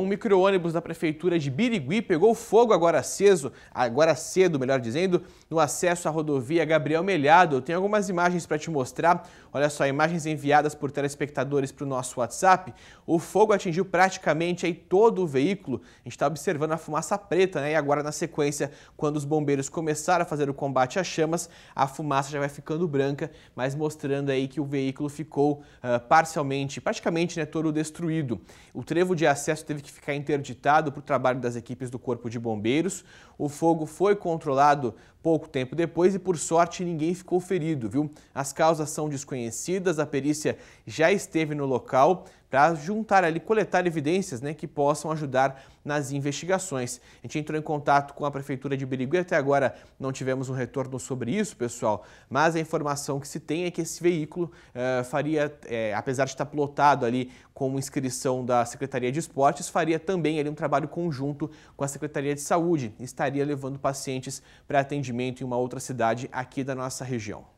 Um micro-ônibus da prefeitura de Birigui pegou fogo agora aceso, agora cedo, melhor dizendo, no acesso à rodovia Gabriel Melhado. Eu tenho algumas imagens para te mostrar. Olha só, imagens enviadas por telespectadores para o nosso WhatsApp. O fogo atingiu praticamente aí todo o veículo. A gente está observando a fumaça preta, né? E agora na sequência, quando os bombeiros começaram a fazer o combate às chamas, a fumaça já vai ficando branca, mas mostrando aí que o veículo ficou uh, parcialmente, praticamente, né, todo destruído. O trevo de acesso teve teve que ficar interditado para o trabalho das equipes do Corpo de Bombeiros. O fogo foi controlado pouco tempo depois e, por sorte, ninguém ficou ferido, viu? As causas são desconhecidas, a perícia já esteve no local, para juntar ali, coletar evidências né, que possam ajudar nas investigações. A gente entrou em contato com a Prefeitura de Birigui, até agora não tivemos um retorno sobre isso, pessoal, mas a informação que se tem é que esse veículo eh, faria, eh, apesar de estar plotado ali com inscrição da Secretaria de Esportes, faria também ali um trabalho conjunto com a Secretaria de Saúde, estaria levando pacientes para atendimento em uma outra cidade aqui da nossa região.